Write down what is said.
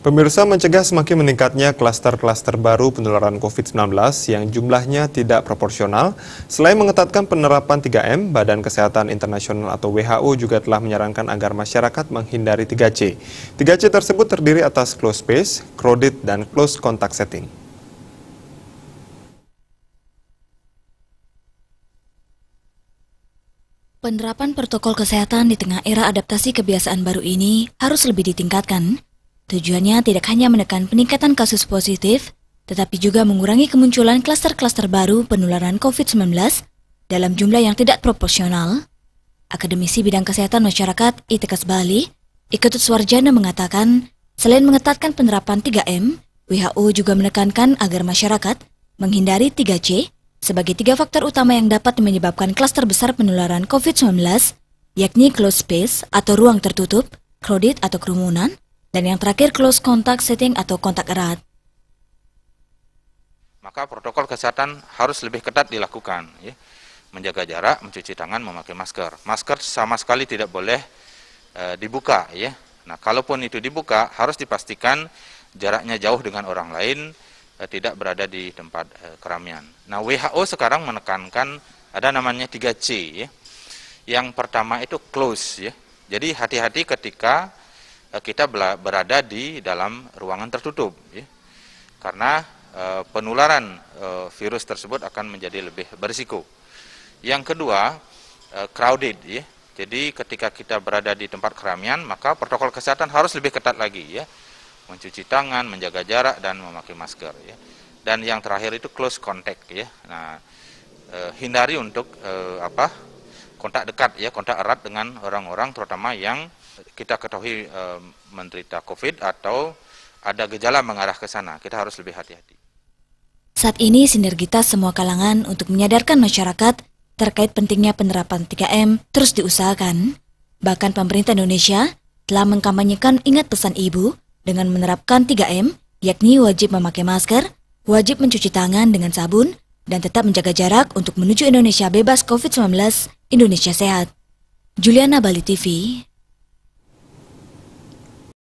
Pemirsa mencegah semakin meningkatnya klaster-klaster baru penularan COVID-19 yang jumlahnya tidak proporsional. Selain mengetatkan penerapan 3M, Badan Kesehatan Internasional atau WHO juga telah menyarankan agar masyarakat menghindari 3C. 3C tersebut terdiri atas close space, crowded, dan close contact setting. Penerapan protokol kesehatan di tengah era adaptasi kebiasaan baru ini harus lebih ditingkatkan Tujuannya tidak hanya menekan peningkatan kasus positif, tetapi juga mengurangi kemunculan klaster-klaster baru penularan COVID-19 dalam jumlah yang tidak proporsional. Akademisi bidang kesehatan masyarakat ITKS Bali, Iketut Swarjana mengatakan, selain mengetatkan penerapan 3M, WHO juga menekankan agar masyarakat menghindari 3C sebagai tiga faktor utama yang dapat menyebabkan klaster besar penularan COVID-19, yakni close space atau ruang tertutup, crowded atau kerumunan, dan yang terakhir close contact setting atau kontak erat. Maka protokol kesehatan harus lebih ketat dilakukan. Ya. Menjaga jarak, mencuci tangan, memakai masker. Masker sama sekali tidak boleh e, dibuka. Ya. Nah, kalaupun itu dibuka, harus dipastikan jaraknya jauh dengan orang lain, e, tidak berada di tempat e, keramaian. Nah, WHO sekarang menekankan ada namanya 3C. Ya. Yang pertama itu close. Ya. Jadi hati-hati ketika Eh, kita berada di dalam ruangan tertutup ya. karena e, penularan e, virus tersebut akan menjadi lebih berisiko. Yang kedua, e, crowded ya. Jadi ketika kita berada di tempat keramaian maka protokol kesehatan harus lebih ketat lagi ya. Mencuci tangan, menjaga jarak dan memakai masker ya. Dan yang terakhir itu close contact ya. Nah, hindari untuk apa? kontak dekat ya, kontak erat dengan orang-orang terutama yang kita ketahui e, eh, menderita COVID atau ada gejala mengarah ke sana. Kita harus lebih hati-hati. Saat ini sinergitas semua kalangan untuk menyadarkan masyarakat terkait pentingnya penerapan 3M terus diusahakan. Bahkan pemerintah Indonesia telah mengkampanyekan ingat pesan ibu dengan menerapkan 3M, yakni wajib memakai masker, wajib mencuci tangan dengan sabun, dan tetap menjaga jarak untuk menuju Indonesia bebas COVID-19, Indonesia sehat. Juliana Bali TV,